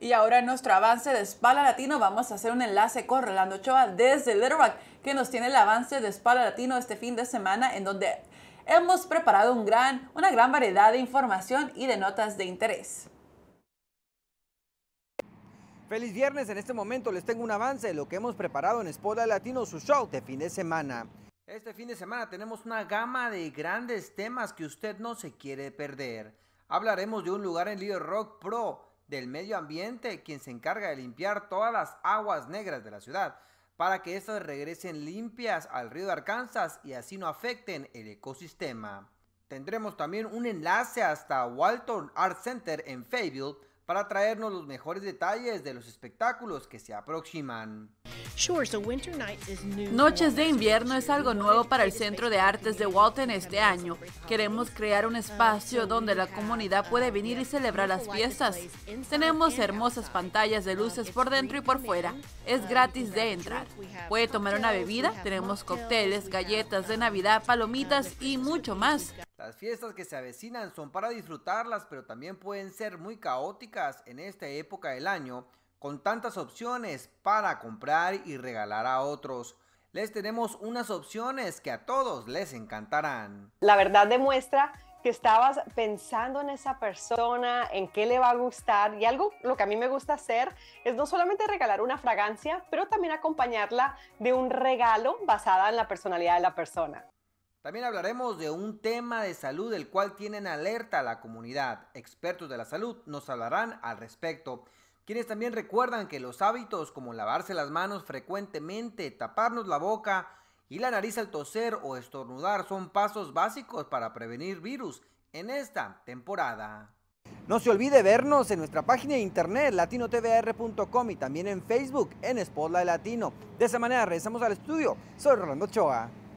Y ahora en nuestro avance de Spala Latino vamos a hacer un enlace con Rolando Ochoa desde Little Rock, que nos tiene el avance de Spala Latino este fin de semana, en donde hemos preparado un gran, una gran variedad de información y de notas de interés. Feliz viernes, en este momento les tengo un avance de lo que hemos preparado en Spala Latino, su show de fin de semana. Este fin de semana tenemos una gama de grandes temas que usted no se quiere perder. Hablaremos de un lugar en Little Rock Pro, del medio ambiente quien se encarga de limpiar todas las aguas negras de la ciudad para que éstas regresen limpias al río de Arkansas y así no afecten el ecosistema. Tendremos también un enlace hasta Walton Art Center en Fayetteville para traernos los mejores detalles de los espectáculos que se aproximan. Noches de invierno es algo nuevo para el Centro de Artes de Walton este año. Queremos crear un espacio donde la comunidad puede venir y celebrar las fiestas. Tenemos hermosas pantallas de luces por dentro y por fuera. Es gratis de entrar. Puede tomar una bebida, tenemos cócteles, galletas de Navidad, palomitas y mucho más. Las fiestas que se avecinan son para disfrutarlas, pero también pueden ser muy caóticas en esta época del año, con tantas opciones para comprar y regalar a otros. Les tenemos unas opciones que a todos les encantarán. La verdad demuestra que estabas pensando en esa persona, en qué le va a gustar y algo lo que a mí me gusta hacer es no solamente regalar una fragancia, pero también acompañarla de un regalo basado en la personalidad de la persona. También hablaremos de un tema de salud del cual tienen alerta la comunidad. Expertos de la salud nos hablarán al respecto, quienes también recuerdan que los hábitos como lavarse las manos frecuentemente, taparnos la boca y la nariz al toser o estornudar son pasos básicos para prevenir virus en esta temporada. No se olvide vernos en nuestra página de internet latinotvr.com y también en Facebook en Spotlight Latino. De esa manera regresamos al estudio. Soy Rolando Choa.